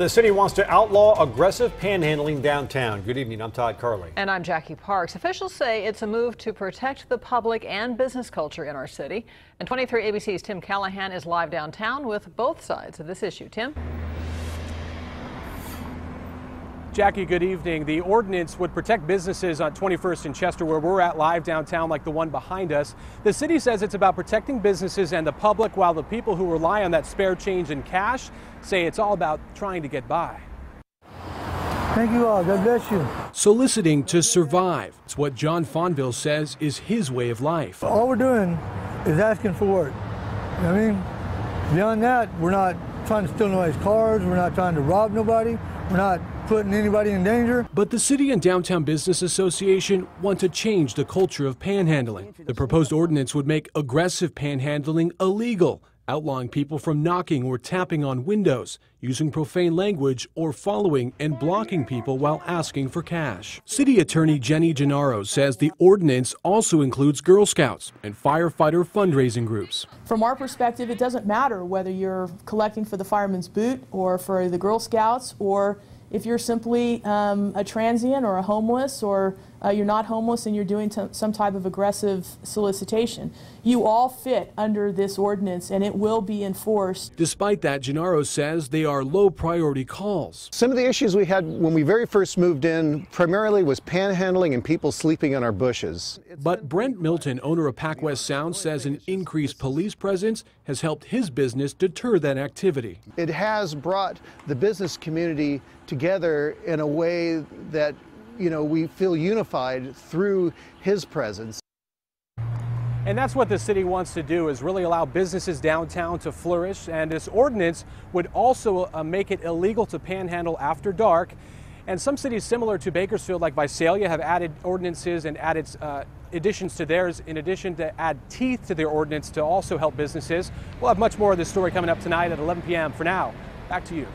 The city wants to outlaw aggressive panhandling downtown. Good evening. I'm Todd Carley. And I'm Jackie Parks. Officials say it's a move to protect the public and business culture in our city. And 23 ABC's Tim Callahan is live downtown with both sides of this issue. Tim? Jackie, good evening. The ordinance would protect businesses on 21st and Chester, where we're at live downtown, like the one behind us. The city says it's about protecting businesses and the public, while the people who rely on that spare change in cash say it's all about trying to get by. Thank you all. God bless you. Soliciting to survive. It's what John Fonville says is his way of life. All we're doing is asking for work. I mean, beyond that, we're not trying to steal nobody's cars. We're not trying to rob nobody. We're not putting anybody in danger. But the City and Downtown Business Association want to change the culture of panhandling. The proposed ordinance would make aggressive panhandling illegal outlawing people from knocking or tapping on windows, using profane language, or following and blocking people while asking for cash. City Attorney Jenny Gennaro says the ordinance also includes Girl Scouts and firefighter fundraising groups. From our perspective, it doesn't matter whether you're collecting for the fireman's boot or for the Girl Scouts or if you're simply um, a transient or a homeless or uh, you're not homeless, and you're doing some type of aggressive solicitation. You all fit under this ordinance, and it will be enforced. Despite that, Gennaro says they are low priority calls. Some of the issues we had when we very first moved in primarily was panhandling and people sleeping on our bushes. But Brent Milton, owner of PacWest Sound, says an increased police presence has helped his business deter that activity. It has brought the business community together in a way that you know, we feel unified through his presence. And that's what the city wants to do is really allow businesses downtown to flourish. And this ordinance would also uh, make it illegal to panhandle after dark. And some cities similar to Bakersfield, like Visalia, have added ordinances and added uh, additions to theirs, in addition to add teeth to their ordinance to also help businesses. We'll have much more of this story coming up tonight at 11 p.m. For now, back to you.